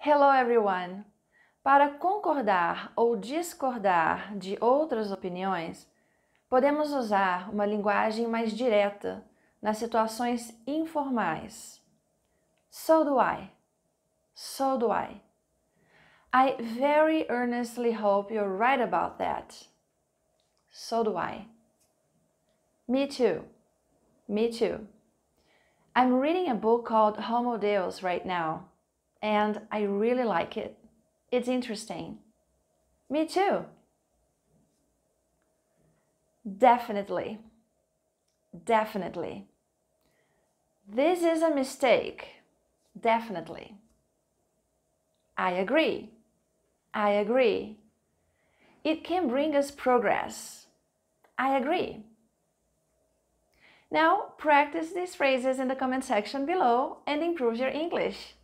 Hello everyone! Para concordar ou discordar de outras opiniões, podemos usar uma linguagem mais direta nas situações informais. So do I. So do I. I very earnestly hope you're right about that. So do I. Me too. Me too. I'm reading a book called Homo Deus right now. and I really like it. It's interesting. Me too. Definitely. Definitely. This is a mistake. Definitely. I agree. I agree. It can bring us progress. I agree. Now, practice these phrases in the comment section below and improve your English.